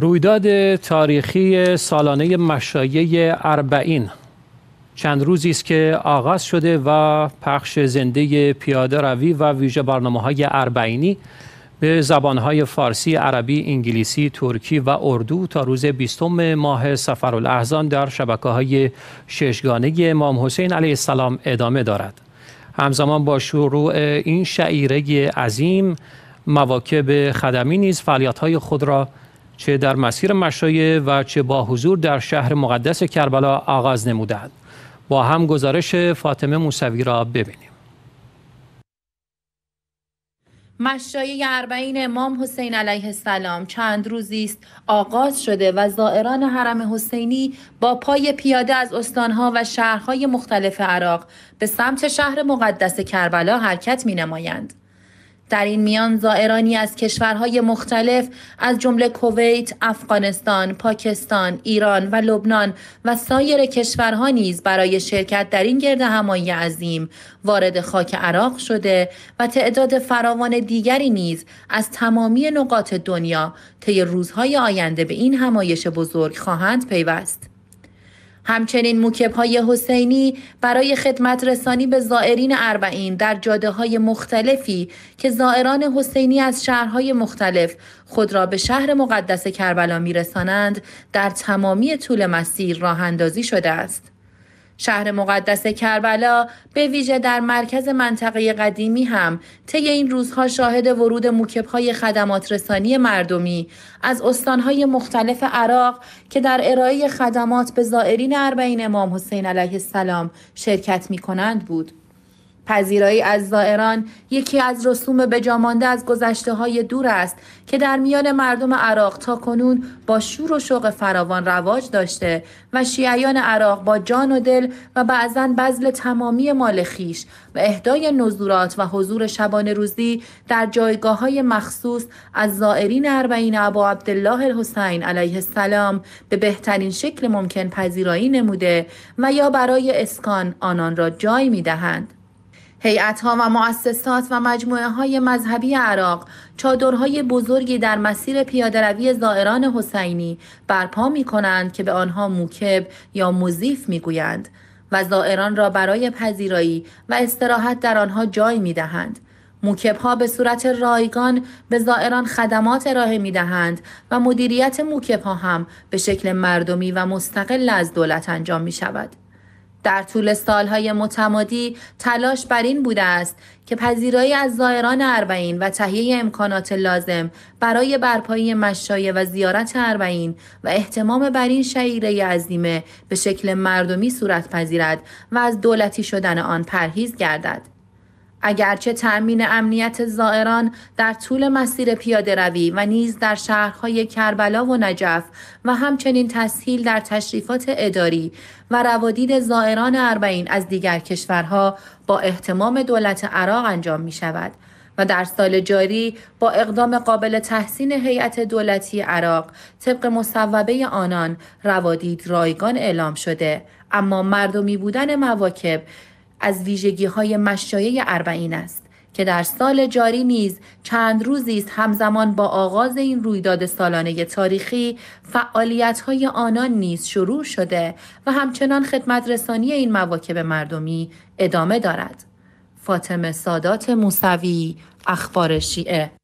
رویداد تاریخی سالانه مشایه اربعین چند روزی است که آغاز شده و پخش زنده پیاده روی و ویژه برنامه های اربعینی به زبانهای فارسی، عربی، انگلیسی، ترکی و اردو تا روز بیستم ماه سفر در شبکه های ششگانه امام حسین علیه السلام ادامه دارد. همزمان با شروع این شعیره عظیم مواکب خدمی نیز فعالیتهای خود را چه در مسیر مشایه و چه با حضور در شهر مقدس کربلا آغاز نمودند با هم گزارش فاطمه موسوی را ببینیم مشایه اربعین امام حسین علیه السلام چند روزی است آغاز شده و زائران حرم حسینی با پای پیاده از استانها و شهرهای مختلف عراق به سمت شهر مقدس کربلا حرکت می نمایند. در این میان زائرانی از کشورهای مختلف از جمله کویت، افغانستان، پاکستان، ایران و لبنان و سایر کشورها نیز برای شرکت در این گرد همایی عظیم وارد خاک عراق شده و تعداد فراوان دیگری نیز از تمامی نقاط دنیا طی روزهای آینده به این همایش بزرگ خواهند پیوست. همچنین موکب های حسینی برای خدمت رسانی به زائرین اربعین در جاده های مختلفی که زائران حسینی از شهرهای مختلف خود را به شهر مقدس کربلا می رسانند در تمامی طول مسیر راه اندازی شده است. شهر مقدس کربلا به ویژه در مرکز منطقه قدیمی هم طی این روزها شاهد ورود موکبهای خدمات رسانی مردمی از استانهای مختلف عراق که در ارائه خدمات به زائرین اربعین امام حسین علیه السلام شرکت می کنند بود. پذیرایی از زائران یکی از رسوم بجامانده از گذشته های دور است که در میان مردم عراق تا کنون با شور و شوق فراوان رواج داشته و شیعیان عراق با جان و دل و بعضا بذل تمامی مال خیش و اهدای نزورات و حضور شبان روزی در جایگاه های مخصوص از زائرین اربعین ابا عبدالله الحسین علیه السلام به بهترین شکل ممکن پذیرایی نموده و یا برای اسکان آنان را جای می دهند. هیئت ها و مؤسسات و مجموعه های مذهبی عراق چادرهای بزرگی در مسیر پیاده روی زائران حسینی برپا می کنند که به آنها موکب یا مزیف می گویند و زائران را برای پذیرایی و استراحت در آنها جای می دهند. موکب ها به صورت رایگان به زائران خدمات راه می دهند و مدیریت موکب ها هم به شکل مردمی و مستقل از دولت انجام می شود. در طول سالهای متمادی تلاش بر این بوده است که پذیرایی از زائران اربعین و تهیه امکانات لازم برای برپایی مشایه و زیارت اربعین و احتمام بر این شعیره عظیمه به شکل مردمی صورت پذیرد و از دولتی شدن آن پرهیز گردد. اگرچه تأمین امنیت زائران در طول مسیر پیاده روی و نیز در شهرهای کربلا و نجف و همچنین تسهیل در تشریفات اداری و روادید زائران اربعین از دیگر کشورها با احتمام دولت عراق انجام می شود. و در سال جاری با اقدام قابل تحسین هیئت دولتی عراق طبق مصوبه آنان روادید رایگان اعلام شده اما مردمی بودن مواکب از ویژگی های مشایه اربعین است که در سال جاری نیز چند روزی است همزمان با آغاز این رویداد سالانه تاریخی فعالیت های آنان نیز شروع شده و همچنان خدمت رسانی این مواکب مردمی ادامه دارد. فاطمه سادات موسوی اخبار شیعه